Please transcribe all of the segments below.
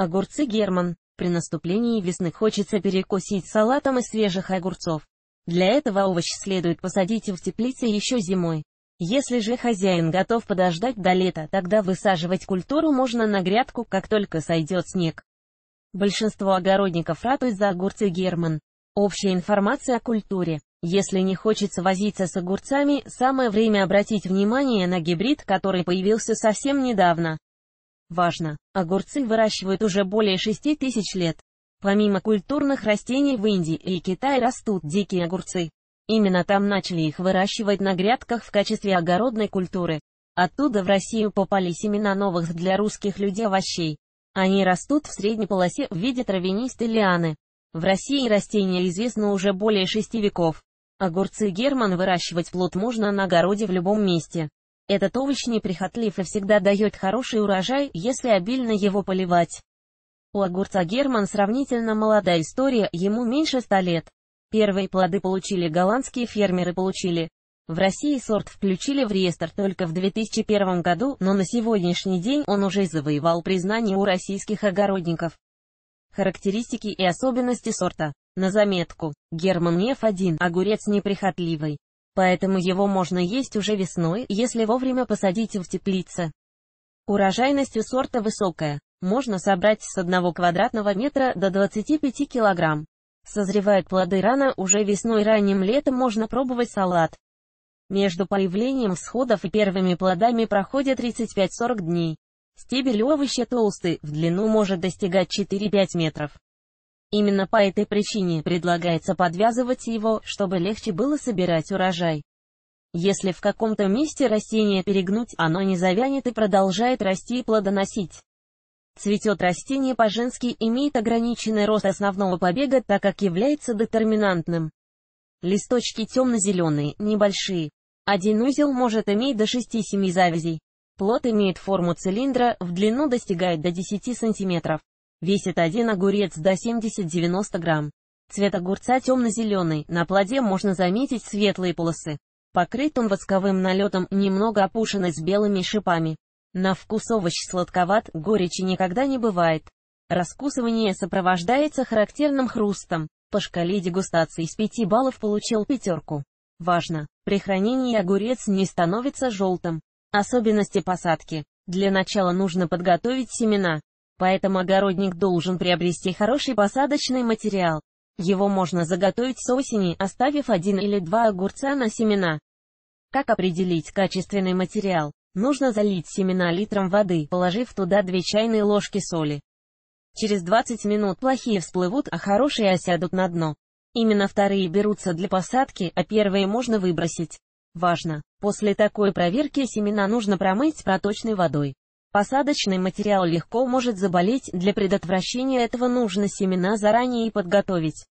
Огурцы Герман. При наступлении весны хочется перекусить салатом из свежих огурцов. Для этого овощ следует посадить в теплице еще зимой. Если же хозяин готов подождать до лета, тогда высаживать культуру можно на грядку, как только сойдет снег. Большинство огородников ратуют за огурцы Герман. Общая информация о культуре. Если не хочется возиться с огурцами, самое время обратить внимание на гибрид, который появился совсем недавно. Важно, огурцы выращивают уже более 6 тысяч лет. Помимо культурных растений в Индии и Китае растут дикие огурцы. Именно там начали их выращивать на грядках в качестве огородной культуры. Оттуда в Россию попали семена новых для русских людей овощей. Они растут в средней полосе в виде травянистой лианы. В России растения известно уже более шести веков. Огурцы Герман выращивать плод можно на огороде в любом месте. Этот овощ неприхотлив и всегда дает хороший урожай, если обильно его поливать. У огурца Герман сравнительно молодая история, ему меньше ста лет. Первые плоды получили голландские фермеры получили. В России сорт включили в реестр только в 2001 году, но на сегодняшний день он уже завоевал признание у российских огородников. Характеристики и особенности сорта. На заметку. Герман F1. Огурец неприхотливый. Поэтому его можно есть уже весной, если вовремя посадить в теплице. Урожайность у сорта высокая. Можно собрать с 1 квадратного метра до 25 килограмм. Созревают плоды рано, уже весной и ранним летом можно пробовать салат. Между появлением всходов и первыми плодами проходит 35-40 дней. Стебель овоща толстый, в длину может достигать 4-5 метров. Именно по этой причине предлагается подвязывать его, чтобы легче было собирать урожай. Если в каком-то месте растение перегнуть, оно не завянет и продолжает расти и плодоносить. Цветет растение по-женски имеет ограниченный рост основного побега, так как является детерминантным. Листочки темно-зеленые, небольшие. Один узел может иметь до 6-7 завязей. Плод имеет форму цилиндра, в длину достигает до 10 сантиметров. Весит один огурец до 70-90 грамм. Цвет огурца темно-зеленый, на плоде можно заметить светлые полосы. Покрыт он восковым налетом, немного опушенный с белыми шипами. На вкус овощ сладковат, горечи никогда не бывает. Раскусывание сопровождается характерным хрустом. По шкале дегустации с 5 баллов получил пятерку. Важно, при хранении огурец не становится желтым. Особенности посадки. Для начала нужно подготовить семена. Поэтому огородник должен приобрести хороший посадочный материал. Его можно заготовить с осени, оставив один или два огурца на семена. Как определить качественный материал? Нужно залить семена литром воды, положив туда 2 чайные ложки соли. Через 20 минут плохие всплывут, а хорошие осядут на дно. Именно вторые берутся для посадки, а первые можно выбросить. Важно! После такой проверки семена нужно промыть проточной водой. Посадочный материал легко может заболеть, для предотвращения этого нужно семена заранее подготовить.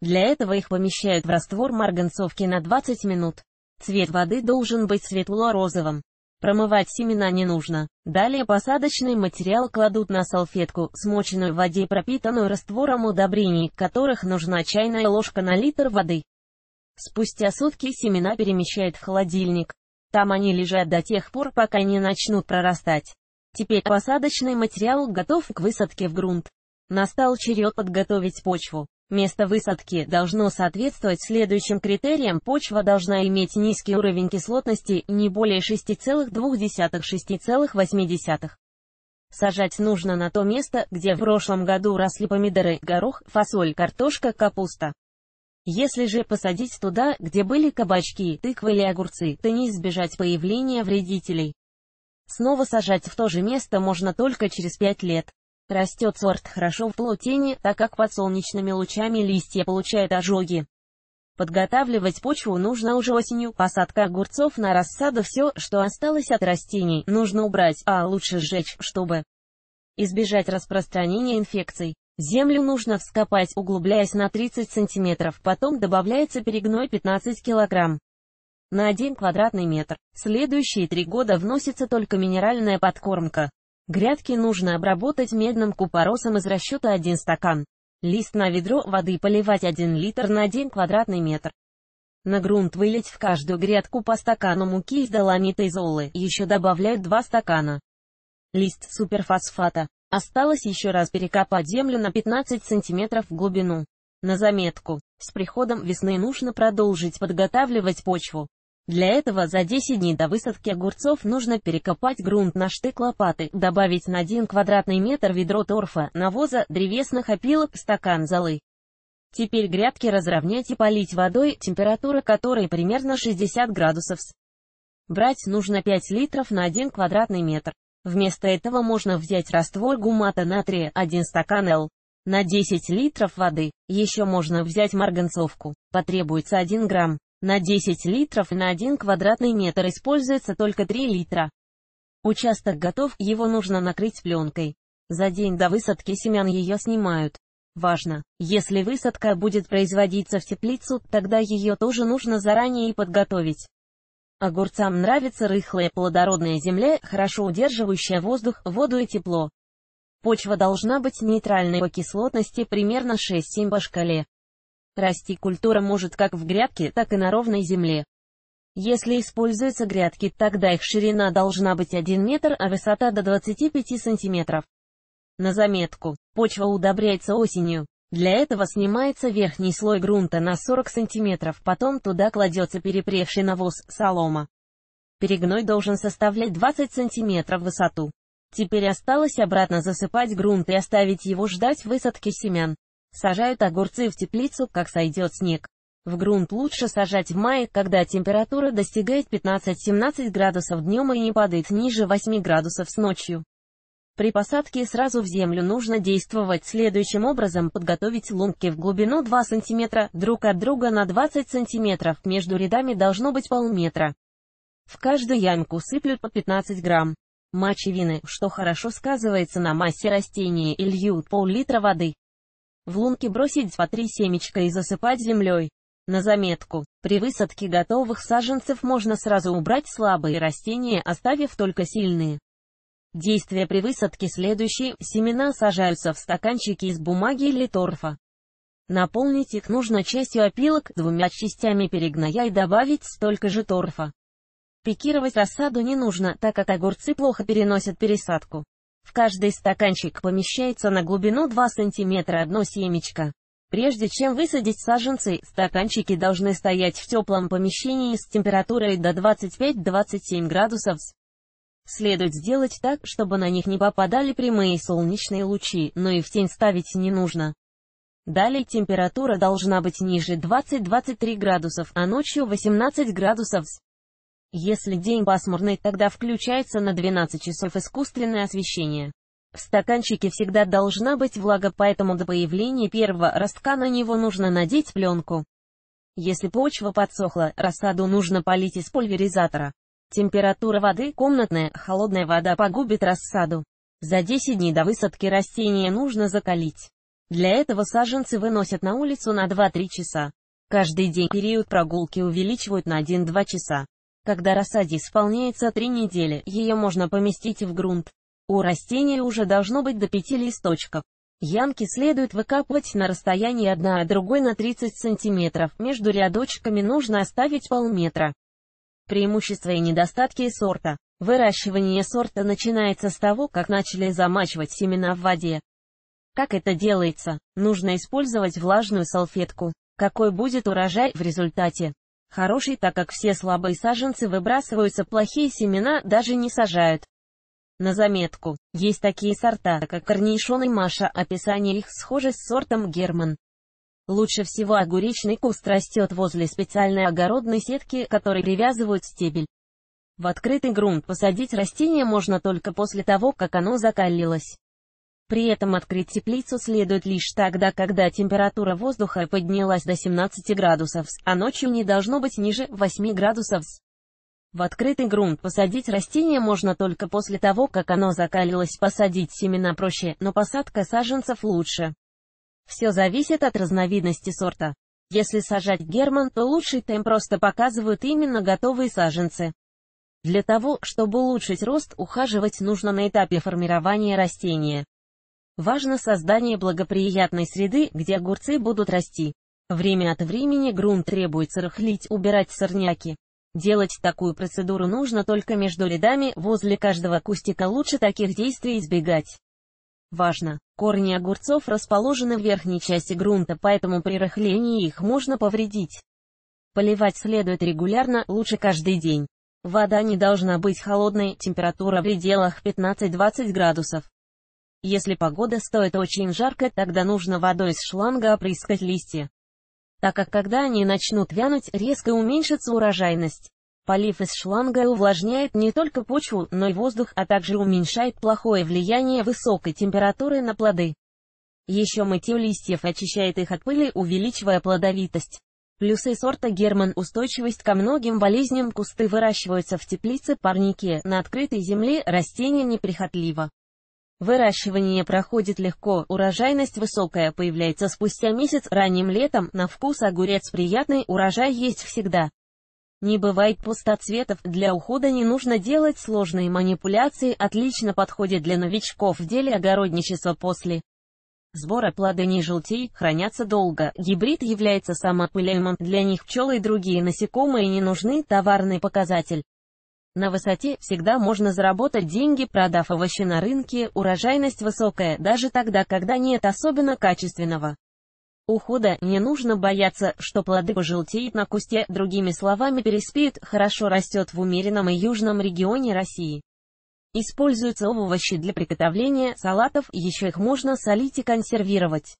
Для этого их помещают в раствор марганцовки на 20 минут. Цвет воды должен быть светло-розовым. Промывать семена не нужно. Далее посадочный материал кладут на салфетку, смоченную в воде и пропитанную раствором удобрений, которых нужна чайная ложка на литр воды. Спустя сутки семена перемещают в холодильник. Там они лежат до тех пор, пока не начнут прорастать. Теперь посадочный материал готов к высадке в грунт. Настал черед подготовить почву. Место высадки должно соответствовать следующим критериям. Почва должна иметь низкий уровень кислотности, не более 6,2-6,8. Сажать нужно на то место, где в прошлом году росли помидоры, горох, фасоль, картошка, капуста. Если же посадить туда, где были кабачки, тыквы или огурцы, то не избежать появления вредителей. Снова сажать в то же место можно только через 5 лет. Растет сорт хорошо в полутени, так как под солнечными лучами листья получают ожоги. Подготавливать почву нужно уже осенью. Посадка огурцов на рассаду все, что осталось от растений, нужно убрать, а лучше сжечь, чтобы избежать распространения инфекций. Землю нужно вскопать, углубляясь на 30 см, потом добавляется перегной 15 кг на 1 квадратный метр. Следующие три года вносится только минеральная подкормка. Грядки нужно обработать медным купоросом из расчета 1 стакан. Лист на ведро воды поливать 1 литр на 1 квадратный метр. На грунт вылить в каждую грядку по стакану муки из доломита золы, еще добавляют 2 стакана. Лист суперфосфата. Осталось еще раз перекопать землю на 15 см в глубину. На заметку, с приходом весны нужно продолжить подготавливать почву. Для этого за 10 дней до высадки огурцов нужно перекопать грунт на штык лопаты, добавить на 1 квадратный метр ведро торфа, навоза, древесных опилок, стакан золы. Теперь грядки разровнять и полить водой, температура которой примерно 60 градусов. Брать нужно 5 литров на 1 квадратный метр. Вместо этого можно взять раствор гумата натрия, 1 стакан Л, на 10 литров воды. Еще можно взять марганцовку, потребуется 1 грамм. На 10 литров на 1 квадратный метр используется только 3 литра. Участок готов, его нужно накрыть пленкой. За день до высадки семян ее снимают. Важно, если высадка будет производиться в теплицу, тогда ее тоже нужно заранее подготовить. Огурцам нравится рыхлая плодородная земля, хорошо удерживающая воздух, воду и тепло. Почва должна быть нейтральной по кислотности примерно 6-7 по шкале. Расти культура может как в грядке, так и на ровной земле. Если используются грядки, тогда их ширина должна быть 1 метр, а высота до 25 сантиметров. На заметку, почва удобряется осенью. Для этого снимается верхний слой грунта на 40 сантиметров, потом туда кладется перепревший навоз, солома. Перегной должен составлять 20 сантиметров в высоту. Теперь осталось обратно засыпать грунт и оставить его ждать высадки семян. Сажают огурцы в теплицу, как сойдет снег. В грунт лучше сажать в мае, когда температура достигает 15-17 градусов днем и не падает ниже 8 градусов с ночью. При посадке сразу в землю нужно действовать следующим образом. Подготовить лунки в глубину 2 см, друг от друга на 20 см, между рядами должно быть полметра. В каждую ямку сыплют по 15 грамм мочевины, что хорошо сказывается на массе растения и льют пол-литра воды. В лунки бросить по три семечка и засыпать землей. На заметку, при высадке готовых саженцев можно сразу убрать слабые растения, оставив только сильные. Действия при высадке следующие. Семена сажаются в стаканчики из бумаги или торфа. Наполнить их нужно частью опилок, двумя частями перегноя и добавить столько же торфа. Пикировать рассаду не нужно, так как огурцы плохо переносят пересадку. В каждый стаканчик помещается на глубину 2 см одно семечко. Прежде чем высадить саженцы, стаканчики должны стоять в теплом помещении с температурой до 25-27 градусов. Следует сделать так, чтобы на них не попадали прямые солнечные лучи, но и в тень ставить не нужно. Далее температура должна быть ниже 20-23 градусов, а ночью 18 градусов. Если день пасмурный, тогда включается на 12 часов искусственное освещение. В стаканчике всегда должна быть влага, поэтому до появления первого ростка на него нужно надеть пленку. Если почва подсохла, рассаду нужно полить из пульверизатора. Температура воды комнатная, холодная вода погубит рассаду. За 10 дней до высадки растения нужно закалить. Для этого саженцы выносят на улицу на 2-3 часа. Каждый день период прогулки увеличивают на 1-2 часа. Когда рассаде исполняется 3 недели, ее можно поместить в грунт. У растения уже должно быть до 5 листочков. Ямки следует выкапывать на расстоянии одна от а другой на 30 см, между рядочками нужно оставить полметра. Преимущества и недостатки сорта. Выращивание сорта начинается с того, как начали замачивать семена в воде. Как это делается? Нужно использовать влажную салфетку. Какой будет урожай в результате? хороший, так как все слабые саженцы выбрасываются, плохие семена даже не сажают. На заметку, есть такие сорта, как корнишон и Маша, описание их схоже с сортом Герман. Лучше всего огуречный куст растет возле специальной огородной сетки, которой привязывают стебель. В открытый грунт посадить растение можно только после того, как оно закалилось. При этом открыть теплицу следует лишь тогда, когда температура воздуха поднялась до 17 градусов, а ночью не должно быть ниже 8 градусов. В открытый грунт посадить растение можно только после того, как оно закалилось. Посадить семена проще, но посадка саженцев лучше. Все зависит от разновидности сорта. Если сажать герман, то лучший темп просто показывают именно готовые саженцы. Для того, чтобы улучшить рост, ухаживать нужно на этапе формирования растения. Важно создание благоприятной среды, где огурцы будут расти. Время от времени грунт требуется рыхлить, убирать сорняки. Делать такую процедуру нужно только между рядами, возле каждого кустика лучше таких действий избегать. Важно! Корни огурцов расположены в верхней части грунта, поэтому при рыхлении их можно повредить. Поливать следует регулярно, лучше каждый день. Вода не должна быть холодной, температура в пределах 15-20 градусов. Если погода стоит очень жарко, тогда нужно водой из шланга опрыскать листья, так как когда они начнут вянуть, резко уменьшится урожайность. Полив из шланга увлажняет не только почву, но и воздух, а также уменьшает плохое влияние высокой температуры на плоды. Еще мытье листьев очищает их от пыли, увеличивая плодовитость. Плюсы сорта Герман устойчивость ко многим болезням кусты выращиваются в теплице, парнике, на открытой земле растение неприхотливо. Выращивание проходит легко, урожайность высокая, появляется спустя месяц ранним летом, на вкус огурец приятный, урожай есть всегда. Не бывает пустоцветов, для ухода не нужно делать сложные манипуляции, отлично подходит для новичков в деле огородничества после сбора плоды не желтей, хранятся долго, гибрид является самопыляемым, для них пчелы и другие насекомые не нужны, товарный показатель. На высоте всегда можно заработать деньги, продав овощи на рынке, урожайность высокая, даже тогда, когда нет особенно качественного ухода не нужно бояться, что плоды пожелтеют на кусте, другими словами переспеют, хорошо растет в умеренном и южном регионе России. Используются овощи для приготовления салатов, еще их можно солить и консервировать.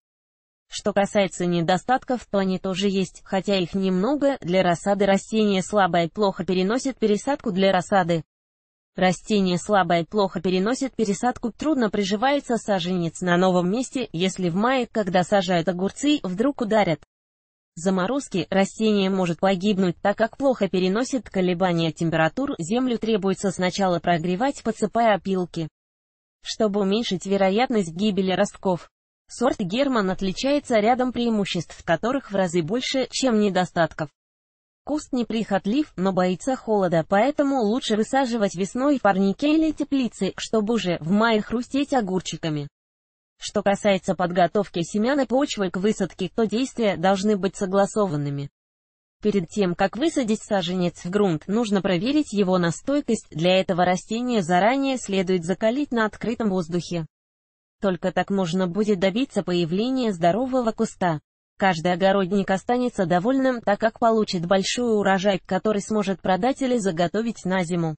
Что касается недостатков, то они тоже есть, хотя их немного, для рассады растение слабое плохо переносит пересадку для рассады. Растение слабое плохо переносит пересадку, трудно приживается саженец на новом месте, если в мае, когда сажают огурцы, вдруг ударят. Заморозки растение может погибнуть, так как плохо переносит колебания температур, землю требуется сначала прогревать, подсыпая опилки, чтобы уменьшить вероятность гибели ростков. Сорт Герман отличается рядом преимуществ, которых в разы больше, чем недостатков. Куст неприхотлив, но боится холода, поэтому лучше высаживать весной в парнике или теплице, чтобы уже в мае хрустеть огурчиками. Что касается подготовки семян и почвы к высадке, то действия должны быть согласованными. Перед тем, как высадить саженец в грунт, нужно проверить его на стойкость, для этого растение заранее следует закалить на открытом воздухе. Только так можно будет добиться появления здорового куста. Каждый огородник останется довольным, так как получит большой урожай, который сможет продать или заготовить на зиму.